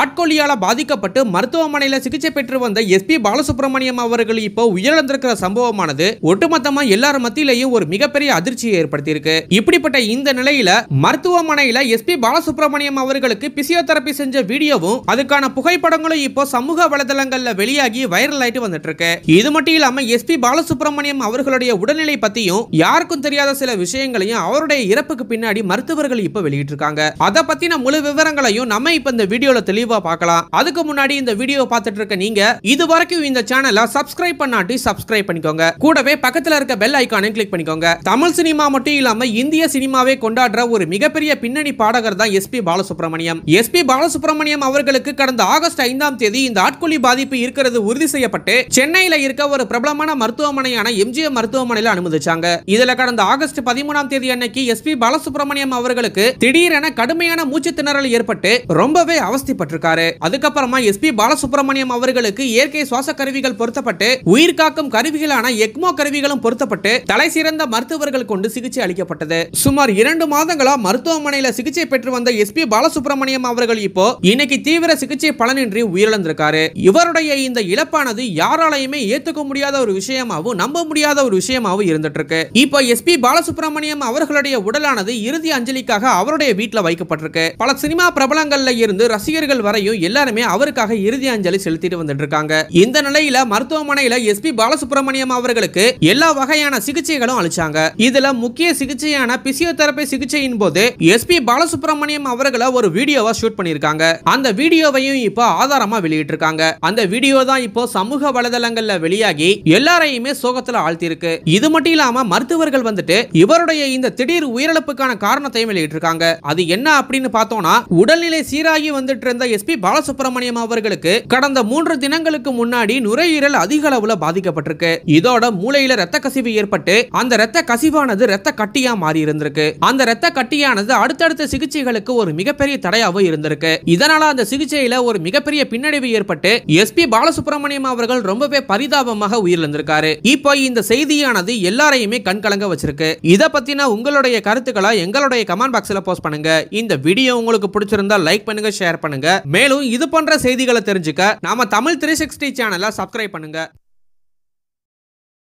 ஆட்கொல்லியால் பாதிக்கப்பட்டு மருத்துவமனையில் சிகிச்சை பெற்று வந்த எஸ்பி பாலசுப்ரமணியம் அவர்கள் இப்போ உயிரிழந்திருக்கிற சம்பவமானது ஒட்டுமொத்தமா எல்லார் மத்தியிலையும் ஒரு மிகப்பெரிய அதிர்ச்சியை ஏற்படுத்தியிருக்கு இப்படிப்பட்ட இந்த நிலையில மருத்துவமனையில எஸ்பி பாலசுப்ரமணியம் அவர்களுக்கு பிசியோதெரபி செஞ்ச வீடியோவும் அதுக்கான புகைப்படங்களும் இப்போ சமூக வலைதளங்கள்ல வெளியாகி வைரல் ஆயிட்டு வந்துட்டு இருக்கு இது மட்டும் இல்லாம எஸ்பி பாலசுப்ரமணியம் அவர்களுடைய உடல்நிலை பத்தியும் யாருக்கும் தெரியாத சில விஷயங்களையும் அவருடைய இறப்புக்கு பின்னாடி மருத்துவர்கள் இப்போ வெளியிட்டிருக்காங்க அதை பத்தின முழு விவரங்களையும் நம்ம இப்ப இந்த வீடியோல தெளிவு தெளிவா பார்க்கலாம் அதுக்கு முன்னாடி இந்த வீடியோ பார்த்துட்டு இருக்க நீங்க இது வரைக்கும் இந்த சேனலை சப்ஸ்கிரைப் பண்ணாட்டி சப்ஸ்கிரைப் பண்ணிக்கோங்க கூடவே பக்கத்துல இருக்க பெல் ஐக்கானையும் கிளிக் பண்ணிக்கோங்க தமிழ் சினிமா மட்டும் இல்லாம இந்திய சினிமாவை கொண்டாடுற ஒரு மிகப்பெரிய பின்னணி பாடகர் தான் S P Balasubrahmanyam S P Balasubrahmanyam அவர்களுக்கு கடந்த ஆகஸ்ட் ஐந்தாம் தேதி இந்த ஆட்கொல்லி பாதிப்பு இருக்கிறது உறுதி செய்யப்பட்டு சென்னையில இருக்க ஒரு பிரபலமான மருத்துவமனையான எம்ஜிஎம் மருத்துவமனையில் அனுமதிச்சாங்க இதுல கடந்த ஆகஸ்ட் பதிமூணாம் தேதி அன்னைக்கு எஸ் பி பாலசுப்ரமணியம் அவர்களுக்கு திடீரென கடுமையான மூச்சு திணறல் ஏற்பட்டு ரொம்பவே அவஸ்திப்பட்டு ஈடுபட்டிருக்காரு அதுக்கப்புறமா எஸ் பி பாலசுப்ரமணியம் அவர்களுக்கு இயற்கை சுவாச கருவிகள் பொருத்தப்பட்டு உயிர் காக்கும் கருவிகளான எக்மோ கருவிகளும் பொருத்தப்பட்டு தலை சிறந்த மருத்துவர்கள் கொண்டு சிகிச்சை அளிக்கப்பட்டது சுமார் இரண்டு மாதங்களா மருத்துவமனையில சிகிச்சை பெற்று வந்த எஸ் பி பாலசுப்ரமணியம் அவர்கள் இப்போ இன்னைக்கு தீவிர சிகிச்சை பலனின்றி உயிரிழந்திருக்காரு இவருடைய இந்த இழப்பானது யாராலையுமே ஏத்துக்க முடியாத ஒரு விஷயமாவும் நம்ப முடியாத ஒரு விஷயமாவும் இருந்துட்டு இருக்கு இப்போ எஸ் பி பாலசுப்ரமணியம் அவர்களுடைய உடலானது இறுதி அஞ்சலிக்காக அவருடைய வீட்டில் வைக்கப்பட்டிருக்கு பல சினிமா பிரபலங்கள்ல இருந்து ரசிகர்கள் வரையும் எல்லாருமே அவருக்காக இறுதி அஞ்சலி செலுத்திட்டு வந்துட்டு இருக்காங்க இந்த நிலையில மருத்துவமனையில எஸ்பி பாலசுப்ரமணியம் அவர்களுக்கு எல்லா வகையான சிகிச்சைகளும் அளிச்சாங்க இதுல முக்கிய சிகிச்சையான பிசியோதெரபி சிகிச்சையின் போது எஸ்பி பாலசுப்ரமணியம் அவர்களை ஒரு வீடியோவா ஷூட் பண்ணிருக்காங்க அந்த வீடியோவையும் இப்போ ஆதாரமா வெளியிட்டு இருக்காங்க அந்த வீடியோ தான் இப்போ சமூக வலைதளங்கள்ல வெளியாகி எல்லாரையுமே சோகத்துல இருக்கு இது மட்டும் இல்லாம மருத்துவர்கள் வந்துட்டு இவருடைய இந்த திடீர் உயிரிழப்புக்கான காரணத்தையும் வெளியிட்டிருக்காங்க அது என்ன அப்படின்னு பார்த்தோம்னா உடல்நிலை சீராகி வந்துட்டு இருந்த எஸ்பி பாலசுப்ரமணியம் அவர்களுக்கு கடந்த மூன்று தினங்களுக்கு முன்னாடி நுரையீரல் அதிக அளவுல பாதிக்கப்பட்டிருக்கு இதோட மூளையில ரத்த கசிவு ஏற்பட்டு அந்த ரத்த கசிவானது ரத்த கட்டியா மாறி இருந்திருக்கு அந்த ரத்த கட்டியானது அடுத்தடுத்த சிகிச்சைகளுக்கு ஒரு மிகப்பெரிய தடையாகவும் இருந்திருக்கு இதனால அந்த சிகிச்சையில ஒரு மிகப்பெரிய பின்னடைவு ஏற்பட்டு எஸ்பி பாலசுப்ரமணியம் அவர்கள் ரொம்பவே பரிதாபமாக உயிரிழந்திருக்காரு இப்போ இந்த செய்தியானது எல்லாரையுமே கண்கலங்க வச்சிருக்கு இத பத்தின உங்களுடைய கருத்துக்களை எங்களுடைய கமெண்ட் பாக்ஸ்ல போஸ்ட் பண்ணுங்க இந்த வீடியோ உங்களுக்கு பிடிச்சிருந்தா லைக் பண்ணுங்க ஷேர் பண்ணுங்க மேலும் இது போன்ற செய்திகளை தெரிஞ்சுக்க நாம தமிழ் த்ரீ சிக்ஸ்டி சேனலை சப்ஸ்கிரைப் பண்ணுங்க